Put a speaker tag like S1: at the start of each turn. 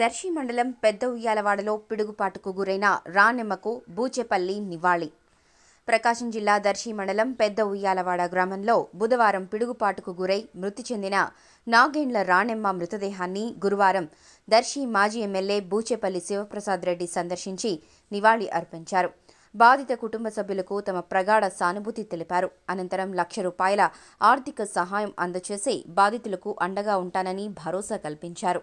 S1: దర్శి మండలం పెద్ద ఉయ్యాలవాడలో పిడుగుపాటుకు గురైన రానెమ్మకు బూచెపల్లి నివాళి ప్రకాశం జిల్లా దర్శి మండలం పెద్ద ఉయ్యాలవాడ గ్రామంలో బుధవారం పిడుగుపాటుకు గురై మృతి చెందిన నాగేండ్ల రాణెమ్మ మృతదేహాన్ని గురువారం దర్శి మాజీ ఎమ్మెల్యే బూచేపల్లి శివప్రసాద్ రెడ్డి సందర్శించి నివాళి అర్పించారు బాధిత కుటుంబ సభ్యులకు తమ ప్రగాఢ సానుభూతి తెలిపారు అనంతరం లక్ష రూపాయల ఆర్థిక సహాయం అందచేసి బాధితులకు అండగా ఉంటానని భరోసా కల్పించారు